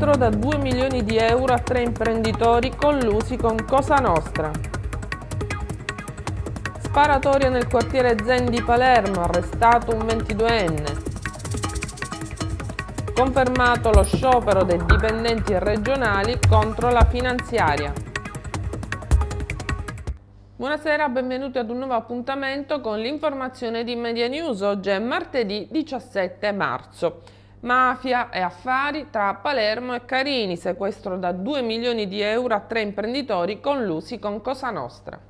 sequestro da 2 milioni di euro a tre imprenditori collusi con Cosa Nostra. Sparatoria nel quartiere Zen di Palermo, arrestato un 22enne. Confermato lo sciopero dei dipendenti regionali contro la finanziaria. Buonasera, benvenuti ad un nuovo appuntamento con l'informazione di Media News. Oggi è martedì 17 marzo. Mafia e affari tra Palermo e Carini, sequestro da 2 milioni di euro a tre imprenditori con l'Usi con Cosa Nostra.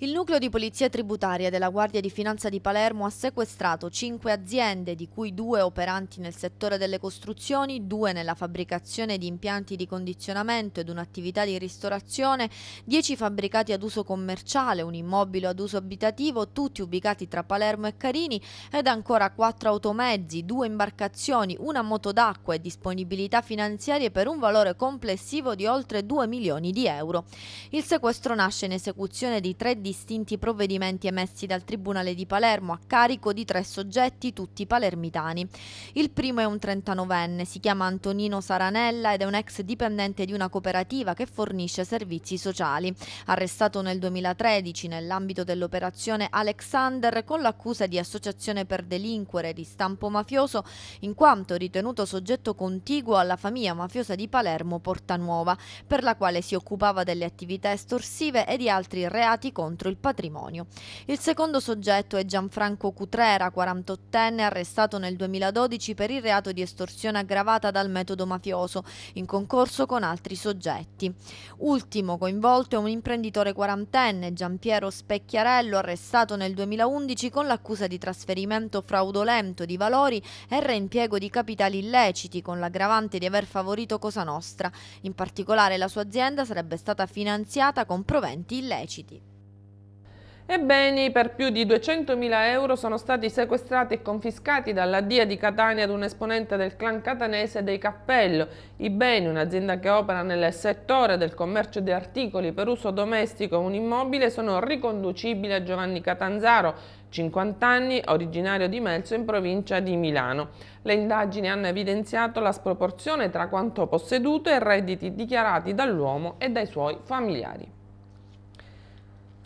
Il nucleo di polizia tributaria della Guardia di Finanza di Palermo ha sequestrato cinque aziende, di cui due operanti nel settore delle costruzioni, due nella fabbricazione di impianti di condizionamento ed un'attività di ristorazione, dieci fabbricati ad uso commerciale, un immobile ad uso abitativo, tutti ubicati tra Palermo e Carini, ed ancora quattro automezzi, due imbarcazioni, una moto d'acqua e disponibilità finanziarie per un valore complessivo di oltre 2 milioni di euro. Il sequestro nasce in esecuzione di tre distinti provvedimenti emessi dal Tribunale di Palermo a carico di tre soggetti, tutti palermitani. Il primo è un 39enne, si chiama Antonino Saranella ed è un ex dipendente di una cooperativa che fornisce servizi sociali. Arrestato nel 2013 nell'ambito dell'operazione Alexander con l'accusa di associazione per delinquere di stampo mafioso in quanto ritenuto soggetto contiguo alla famiglia mafiosa di Palermo Portanuova, per la quale si occupava delle attività estorsive e di altri reati contro contro il patrimonio. Il secondo soggetto è Gianfranco Cutrera, 48enne, arrestato nel 2012 per il reato di estorsione aggravata dal metodo mafioso, in concorso con altri soggetti. Ultimo coinvolto è un imprenditore quarantenne, Giampiero Specchiarello, arrestato nel 2011 con l'accusa di trasferimento fraudolento di valori e reimpiego di capitali illeciti, con l'aggravante di aver favorito Cosa Nostra. In particolare la sua azienda sarebbe stata finanziata con proventi illeciti e beni per più di 200.000 euro sono stati sequestrati e confiscati dalla DIA di Catania ad un esponente del clan catanese dei Cappello. I beni, un'azienda che opera nel settore del commercio di articoli per uso domestico e un immobile, sono riconducibili a Giovanni Catanzaro, 50 anni, originario di Melzo in provincia di Milano. Le indagini hanno evidenziato la sproporzione tra quanto posseduto e redditi dichiarati dall'uomo e dai suoi familiari.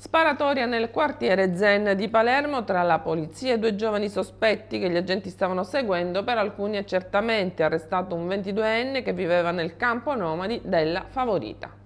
Sparatoria nel quartiere Zen di Palermo tra la polizia e due giovani sospetti che gli agenti stavano seguendo per alcuni accertamenti. Arrestato un 22enne che viveva nel campo nomadi della Favorita.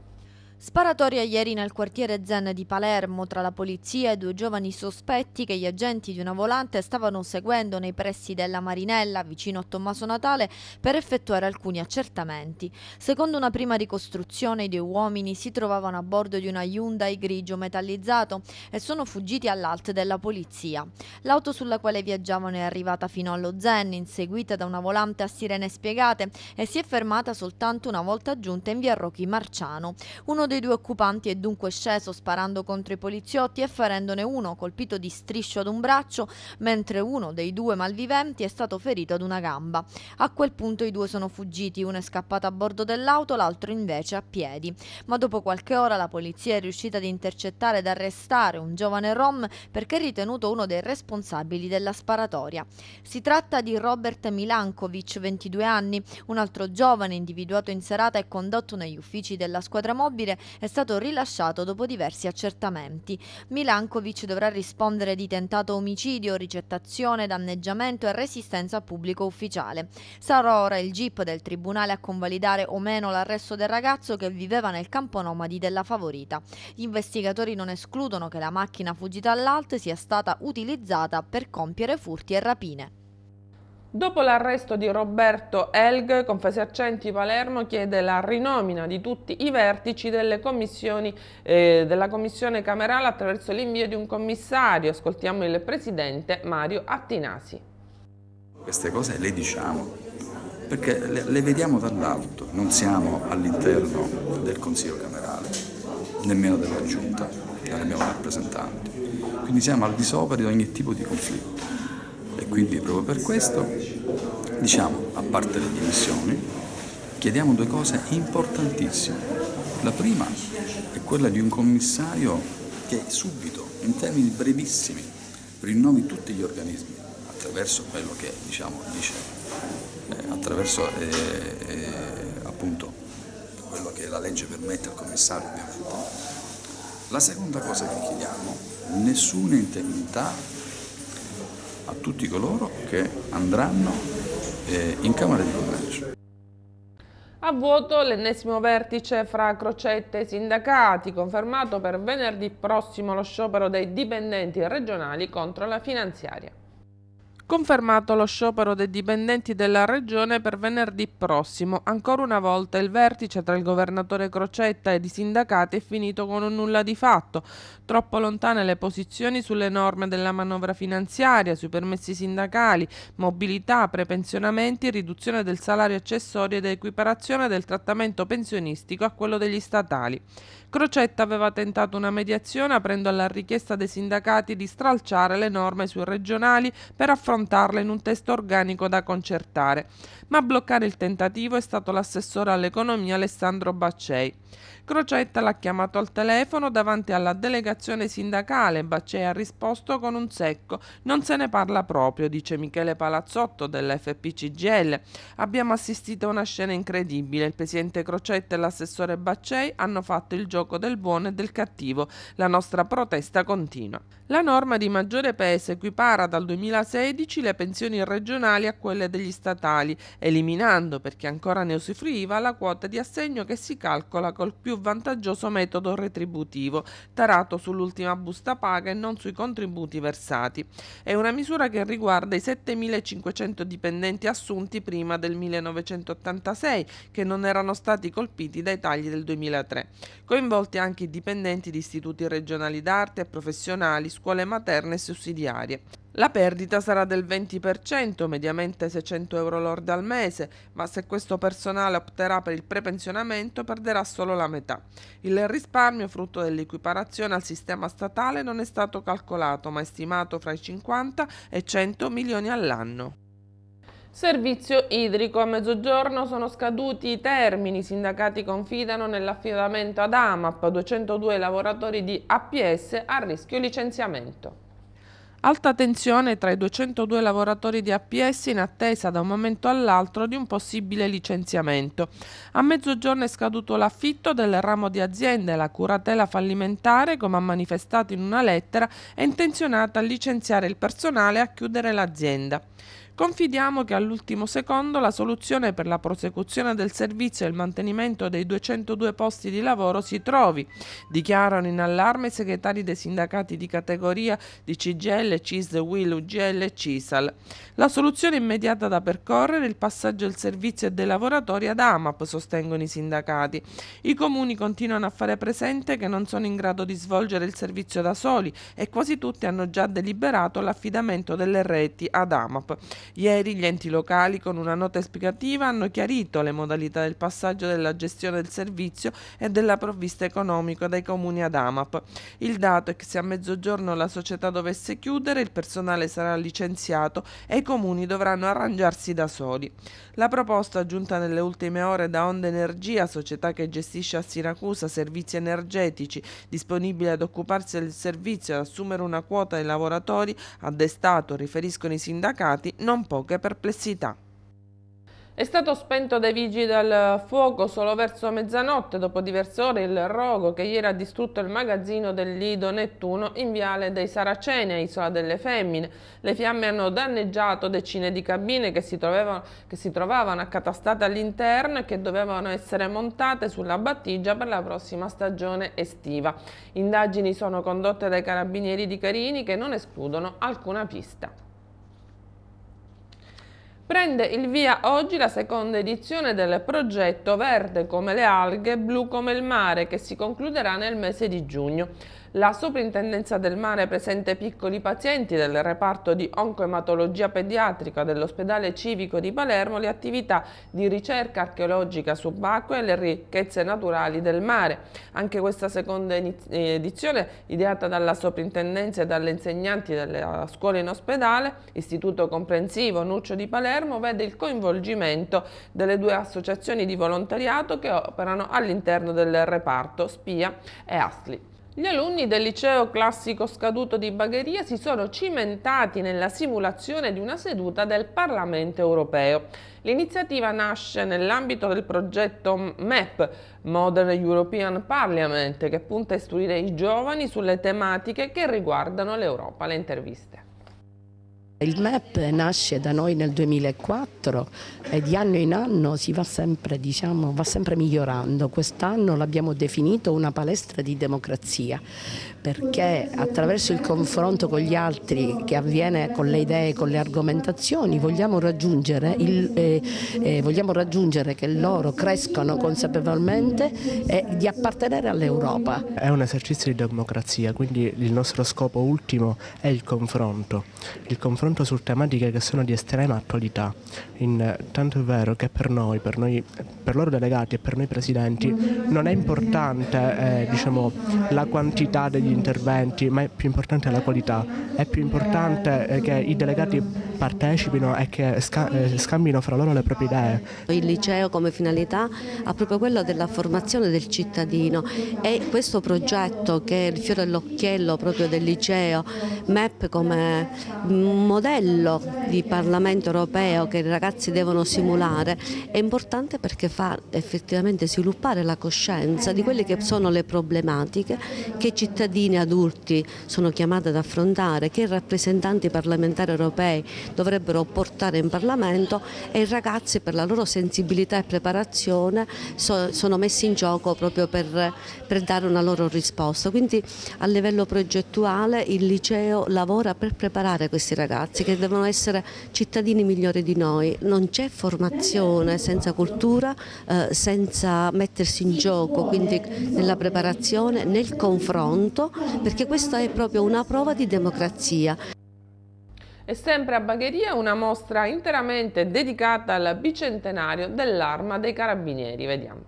Sparatoria ieri nel quartiere Zen di Palermo tra la polizia e due giovani sospetti che gli agenti di una volante stavano seguendo nei pressi della Marinella vicino a Tommaso Natale per effettuare alcuni accertamenti. Secondo una prima ricostruzione i due uomini si trovavano a bordo di una Hyundai grigio metallizzato e sono fuggiti all'alt della polizia. L'auto sulla quale viaggiavano è arrivata fino allo Zen inseguita da una volante a sirene spiegate e si è fermata soltanto una volta giunta in via Rocchi Marciano. Uno dei due occupanti è dunque sceso sparando contro i poliziotti e ferendone uno colpito di striscio ad un braccio, mentre uno dei due malviventi è stato ferito ad una gamba. A quel punto i due sono fuggiti, uno è scappato a bordo dell'auto, l'altro invece a piedi. Ma dopo qualche ora la polizia è riuscita ad intercettare ed arrestare un giovane rom perché ritenuto uno dei responsabili della sparatoria. Si tratta di Robert Milankovic, 22 anni, un altro giovane individuato in serata e condotto negli uffici della squadra mobile è stato rilasciato dopo diversi accertamenti. Milankovic dovrà rispondere di tentato omicidio, ricettazione, danneggiamento e resistenza a pubblico ufficiale. Sarà ora il GIP del Tribunale a convalidare o meno l'arresto del ragazzo che viveva nel campo nomadi della Favorita. Gli investigatori non escludono che la macchina fuggita all'alt sia stata utilizzata per compiere furti e rapine. Dopo l'arresto di Roberto Elg, Confesercenti Palermo chiede la rinomina di tutti i vertici eh, della Commissione Camerale attraverso l'invio di un commissario. Ascoltiamo il Presidente Mario Attinasi. Queste cose le diciamo perché le, le vediamo dall'alto, non siamo all'interno del Consiglio Camerale, nemmeno della Giunta che ne abbiamo rappresentanti, quindi siamo al di sopra di ogni tipo di conflitto quindi proprio per questo, diciamo, a parte le dimissioni, chiediamo due cose importantissime. La prima è quella di un commissario che subito, in termini brevissimi, rinnovi tutti gli organismi attraverso quello che diciamo, dice, eh, attraverso eh, eh, appunto quello che la legge permette al commissario. Ovviamente. La seconda cosa che chiediamo, nessuna indennità a tutti coloro che andranno eh, in Camera di Commercio. A vuoto l'ennesimo vertice fra crocette e sindacati, confermato per venerdì prossimo lo sciopero dei dipendenti regionali contro la finanziaria. Confermato lo sciopero dei dipendenti della Regione per venerdì prossimo. Ancora una volta il vertice tra il governatore Crocetta ed i sindacati è finito con un nulla di fatto. Troppo lontane le posizioni sulle norme della manovra finanziaria, sui permessi sindacali, mobilità, prepensionamenti, riduzione del salario accessorio ed equiparazione del trattamento pensionistico a quello degli statali. Crocetta aveva tentato una mediazione aprendo alla richiesta dei sindacati di stralciare le norme sui regionali per affrontare affrontarla in un testo organico da concertare, ma a bloccare il tentativo è stato l'assessore all'economia Alessandro Baccei. Crocetta l'ha chiamato al telefono davanti alla delegazione sindacale, Baccei ha risposto con un secco, non se ne parla proprio, dice Michele Palazzotto dell'FPCGL. Abbiamo assistito a una scena incredibile, il presidente Crocetta e l'assessore Baccei hanno fatto il gioco del buono e del cattivo, la nostra protesta continua. La norma di maggiore peso equipara dal 2016 lavoratrici le pensioni regionali a quelle degli statali, eliminando, per chi ancora ne usufruiva, la quota di assegno che si calcola col più vantaggioso metodo retributivo, tarato sull'ultima busta paga e non sui contributi versati. È una misura che riguarda i 7.500 dipendenti assunti prima del 1986, che non erano stati colpiti dai tagli del 2003. Coinvolti anche i dipendenti di istituti regionali d'arte e professionali, scuole materne e sussidiarie. La perdita sarà del 20%, mediamente 600 euro lordi al mese, ma se questo personale opterà per il prepensionamento perderà solo la metà. Il risparmio frutto dell'equiparazione al sistema statale non è stato calcolato, ma è stimato fra i 50 e 100 milioni all'anno. Servizio idrico. A mezzogiorno sono scaduti i termini. I sindacati confidano nell'affidamento ad AMAP, 202 lavoratori di APS a rischio licenziamento. Alta tensione tra i 202 lavoratori di APS in attesa da un momento all'altro di un possibile licenziamento. A mezzogiorno è scaduto l'affitto del ramo di azienda e la curatela fallimentare, come ha manifestato in una lettera, è intenzionata a licenziare il personale e a chiudere l'azienda. Confidiamo che all'ultimo secondo la soluzione per la prosecuzione del servizio e il mantenimento dei 202 posti di lavoro si trovi, dichiarano in allarme i segretari dei sindacati di categoria di CGL, CIS, WIL, UGL e CISAL. La soluzione immediata da percorrere è il passaggio del servizio e dei lavoratori ad AMAP, sostengono i sindacati. I comuni continuano a fare presente che non sono in grado di svolgere il servizio da soli e quasi tutti hanno già deliberato l'affidamento delle reti ad AMAP. Ieri gli enti locali con una nota esplicativa hanno chiarito le modalità del passaggio della gestione del servizio e della provvista economica dai comuni ad AMAP. Il dato è che se a mezzogiorno la società dovesse chiudere il personale sarà licenziato e i comuni dovranno arrangiarsi da soli. La proposta giunta nelle ultime ore da Onda Energia, società che gestisce a Siracusa servizi energetici, disponibili ad occuparsi del servizio e ad assumere una quota dei lavoratori, ha destato, riferiscono i sindacati, non non poche perplessità. È stato spento dai vigili dal fuoco solo verso mezzanotte, dopo diverse ore il rogo che ieri ha distrutto il magazzino del Lido Nettuno in viale dei Saraceni, a Isola delle Femmine. Le fiamme hanno danneggiato decine di cabine che si trovavano, che si trovavano accatastate all'interno e che dovevano essere montate sulla battigia per la prossima stagione estiva. Indagini sono condotte dai carabinieri di Carini che non escludono alcuna pista. Prende il via oggi la seconda edizione del progetto Verde come le alghe, blu come il mare che si concluderà nel mese di giugno. La Soprintendenza del Mare presente piccoli pazienti del reparto di oncoematologia pediatrica dell'ospedale civico di Palermo le attività di ricerca archeologica subacquea e le ricchezze naturali del mare. Anche questa seconda edizione, ideata dalla Soprintendenza e dalle insegnanti della scuola in ospedale, Istituto Comprensivo Nuccio di Palermo, vede il coinvolgimento delle due associazioni di volontariato che operano all'interno del reparto Spia e Asli. Gli alunni del liceo classico scaduto di Bagheria si sono cimentati nella simulazione di una seduta del Parlamento europeo. L'iniziativa nasce nell'ambito del progetto MEP, Modern European Parliament, che punta a istruire i giovani sulle tematiche che riguardano l'Europa. Le interviste. Il MEP nasce da noi nel 2004 e di anno in anno si va sempre, diciamo, va sempre migliorando. Quest'anno l'abbiamo definito una palestra di democrazia perché attraverso il confronto con gli altri che avviene con le idee, con le argomentazioni, vogliamo raggiungere, il, eh, eh, vogliamo raggiungere che loro crescano consapevolmente e di appartenere all'Europa. È un esercizio di democrazia, quindi il nostro scopo ultimo è il confronto, il confronto su tematiche che sono di estrema attualità, In, tanto è vero che per noi, per, noi, per loro delegati e per noi presidenti non è importante eh, diciamo, la quantità degli interventi, ma è più importante la qualità, è più importante eh, che i delegati partecipino e che eh, scambino fra loro le proprie idee. Il liceo come finalità ha proprio quello della formazione del cittadino e questo progetto che è il fiore all'occhiello proprio del liceo, MEP come modello di Parlamento europeo che i ragazzi devono simulare è importante perché fa effettivamente sviluppare la coscienza di quelle che sono le problematiche che i cittadini adulti sono chiamati ad affrontare, che i rappresentanti parlamentari europei dovrebbero portare in Parlamento e i ragazzi per la loro sensibilità e preparazione so, sono messi in gioco proprio per, per dare una loro risposta. Quindi a livello progettuale il liceo lavora per preparare questi ragazzi che devono essere cittadini migliori di noi. Non c'è formazione senza cultura, eh, senza mettersi in gioco, quindi nella preparazione, nel confronto, perché questa è proprio una prova di democrazia e sempre a Bagheria una mostra interamente dedicata al bicentenario dell'arma dei carabinieri. Vediamo.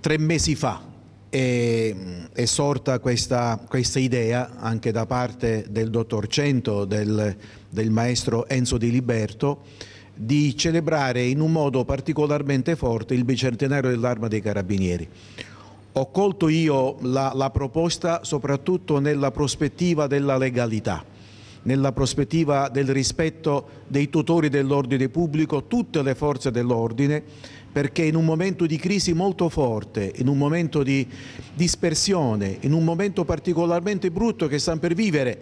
Tre mesi fa è, ehm, è sorta questa, questa, idea anche da parte del dottor Cento, del, del maestro Enzo Di Liberto, di celebrare in un modo particolarmente forte il bicentenario dell'arma dei carabinieri. Ho colto io la, la proposta soprattutto nella prospettiva della legalità nella prospettiva del rispetto dei tutori dell'ordine pubblico, tutte le forze dell'ordine, perché in un momento di crisi molto forte, in un momento di dispersione, in un momento particolarmente brutto che stanno per vivere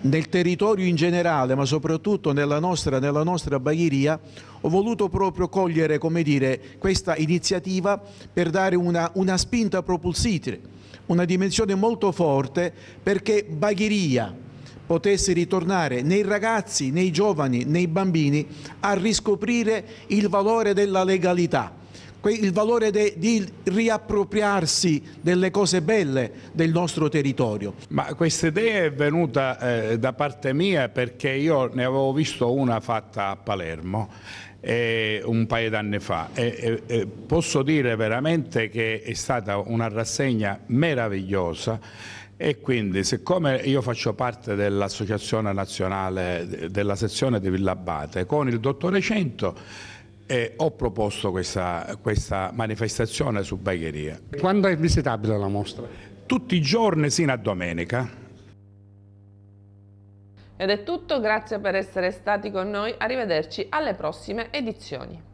nel territorio in generale, ma soprattutto nella nostra, nella nostra Baieria, ho voluto proprio cogliere dire, questa iniziativa per dare una, una spinta propulsitile, una dimensione molto forte perché Baghieria, potesse ritornare nei ragazzi, nei giovani, nei bambini a riscoprire il valore della legalità il valore de, di riappropriarsi delle cose belle del nostro territorio. Ma questa idea è venuta eh, da parte mia perché io ne avevo visto una fatta a Palermo eh, un paio d'anni fa e eh, posso dire veramente che è stata una rassegna meravigliosa e quindi, siccome io faccio parte dell'Associazione Nazionale della sezione di Villabate, con il dottore Cento eh, ho proposto questa, questa manifestazione su Bagheria. Quando è visitabile la mostra? Tutti i giorni sino a domenica. Ed è tutto, grazie per essere stati con noi, arrivederci alle prossime edizioni.